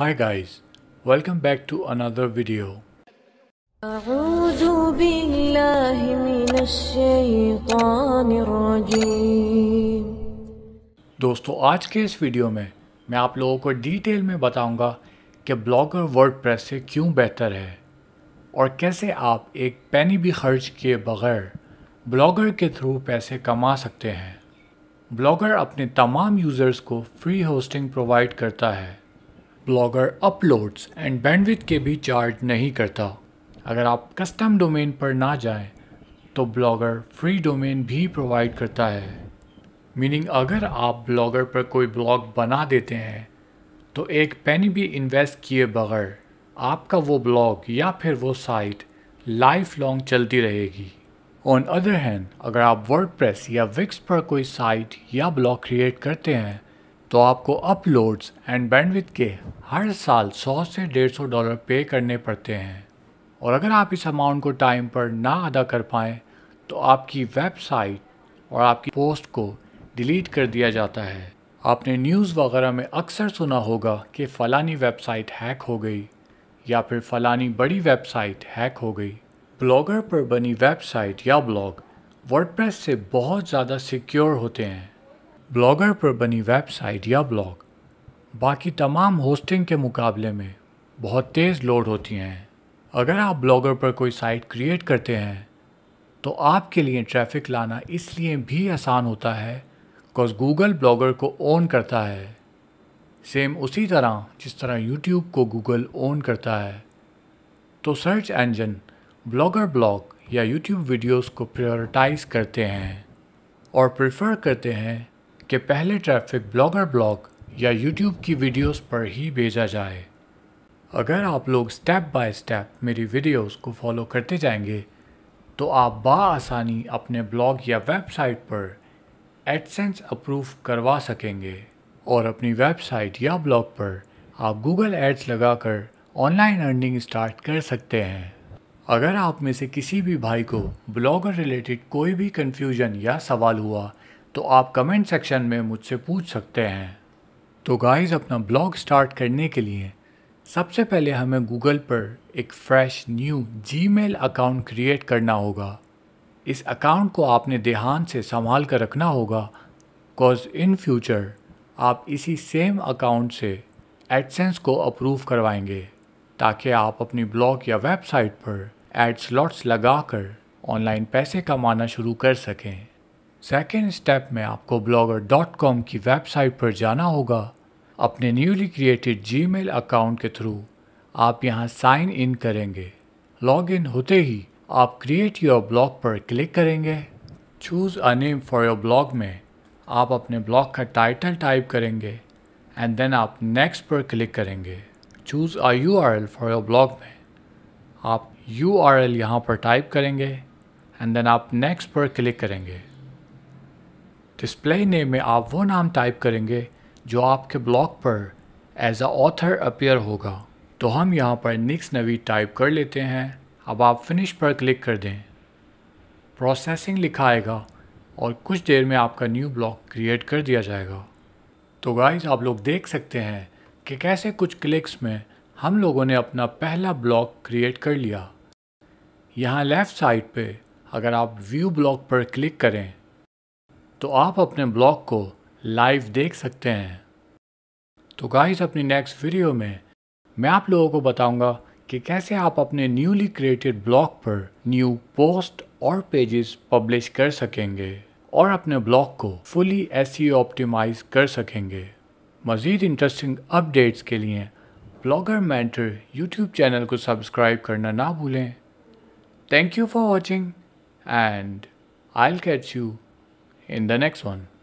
Hi guys, welcome back to another video. दोस्तों आज के इस वीडियो में मैं आप लोगों को डिटेल में बताऊंगा कि ब्लॉगर वर्डप्रेस से क्यों बेहतर है और कैसे आप एक पैनी भी खर्च किए बगैर ब्लॉगर के थ्रू पैसे कमा सकते हैं ब्लॉगर अपने तमाम यूज़र्स को फ्री होस्टिंग प्रोवाइड करता है ब्लॉगर अपलोड्स एंड बैंडविथ के भी चार्ज नहीं करता अगर आप कस्टम डोमेन पर ना जाएं तो ब्लॉगर फ्री डोमेन भी प्रोवाइड करता है मीनिंग अगर आप ब्लॉगर पर कोई ब्लॉग बना देते हैं तो एक पेनी भी इन्वेस्ट किए बगैर आपका वो ब्लॉग या फिर वो साइट लाइफ लॉन्ग चलती रहेगी ऑन अदर हैंड अगर आप वर्ड या विक्स पर कोई साइट या ब्लॉग क्रिएट करते हैं तो आपको अपलोड्स एंड बैंडविथ के हर साल 100 से 150 डॉलर पे करने पड़ते हैं और अगर आप इस अमाउंट को टाइम पर ना अदा कर पाएँ तो आपकी वेबसाइट और आपकी पोस्ट को डिलीट कर दिया जाता है आपने न्यूज़ वगैरह में अक्सर सुना होगा कि फ़लानी वेबसाइट हैक हो गई या फिर फ़लानी बड़ी वेबसाइट हैक हो गई ब्लॉगर पर बनी वेबसाइट या ब्लॉग वर्डप्रेस से बहुत ज़्यादा सिक्योर होते हैं ब्लॉगर पर बनी वेबसाइट या ब्लॉग बाकी तमाम होस्टिंग के मुकाबले में बहुत तेज़ लोड होती हैं अगर आप ब्लॉगर पर कोई साइट क्रिएट करते हैं तो आपके लिए ट्रैफिक लाना इसलिए भी आसान होता है बिकॉज गूगल ब्लॉगर को ओन करता है सेम उसी तरह जिस तरह यूट्यूब को गूगल ओन करता है तो सर्च इंजन ब्लॉगर ब्लॉग या यूट्यूब वीडियोस को प्रायोरिटाइज़ करते हैं और प्रेफर करते हैं कि पहले ट्रैफिक ब्लॉगर ब्लॉग या यूट्यूब की वीडियोस पर ही भेजा जाए अगर आप लोग स्टेप बाय स्टेप मेरी वीडियोस को फॉलो करते जाएंगे तो आप बासानी अपने ब्लॉग या वेबसाइट पर एडसेंस अप्रूव करवा सकेंगे और अपनी वेबसाइट या ब्लॉग पर आप गूगल एड्स लगाकर ऑनलाइन अर्निंग स्टार्ट कर सकते हैं अगर आप में से किसी भी भाई को ब्लॉगर रिलेटेड कोई भी कन्फ्यूजन या सवाल हुआ तो आप कमेंट सेक्शन में मुझसे पूछ सकते हैं तो गाइस अपना ब्लॉग स्टार्ट करने के लिए सबसे पहले हमें गूगल पर एक fresh new Gmail account create करना होगा इस अकाउंट को आपने ध्यान से संभाल कर रखना होगा कॉज इन फ्यूचर आप इसी सेम अकाउंट से एडसेंस को अप्रूव करवाएंगे ताकि आप अपनी ब्लॉग या वेबसाइट पर एड स्लॉट्स लगाकर ऑनलाइन पैसे कमाना शुरू कर सकें सेकेंड स्टेप में आपको ब्लॉगर डॉट कॉम की वेबसाइट पर जाना होगा अपने newly created G mail account के थ्रू आप यहाँ साइन इन करेंगे लॉग इन होते ही आप क्रिएट योर ब्लॉग पर क्लिक करेंगे choose a name for your blog में आप अपने ब्लॉग का टाइटल टाइप करेंगे एंड देन आप नेक्स्ट पर क्लिक करेंगे choose a U R L for your blog में आप यू आर एल यहाँ पर टाइप करेंगे एंड देन आप नेक्स्ट पर क्लिक करेंगे डिस्प्ले नेम में आप वो नाम टाइप करेंगे जो आपके ब्लॉग पर एज अ ऑथर अपेयर होगा तो हम यहाँ पर निक्स नवी टाइप कर लेते हैं अब आप फिनिश पर क्लिक कर दें प्रोसेसिंग लिखा आएगा और कुछ देर में आपका न्यू ब्लॉग क्रिएट कर दिया जाएगा तो गाइज आप लोग देख सकते हैं कि कैसे कुछ क्लिक्स में हम लोगों ने अपना पहला ब्लॉग क्रिएट कर लिया यहाँ लेफ़्ट साइड पे अगर आप व्यू ब्लॉग पर क्लिक करें तो आप अपने ब्लॉग को लाइव देख सकते हैं तो गाइस अपनी नेक्स्ट वीडियो में मैं आप लोगों को बताऊंगा कि कैसे आप अपने न्यूली क्रिएटेड ब्लॉग पर न्यू पोस्ट और पेजेस पब्लिश कर सकेंगे और अपने ब्लॉग को फुली एस ऑप्टिमाइज कर सकेंगे मज़ीद इंटरेस्टिंग अपडेट्स के लिए ब्लॉगर मैंटर यूट्यूब चैनल को सब्सक्राइब करना ना भूलें thank you for watching and I catch you in the next one.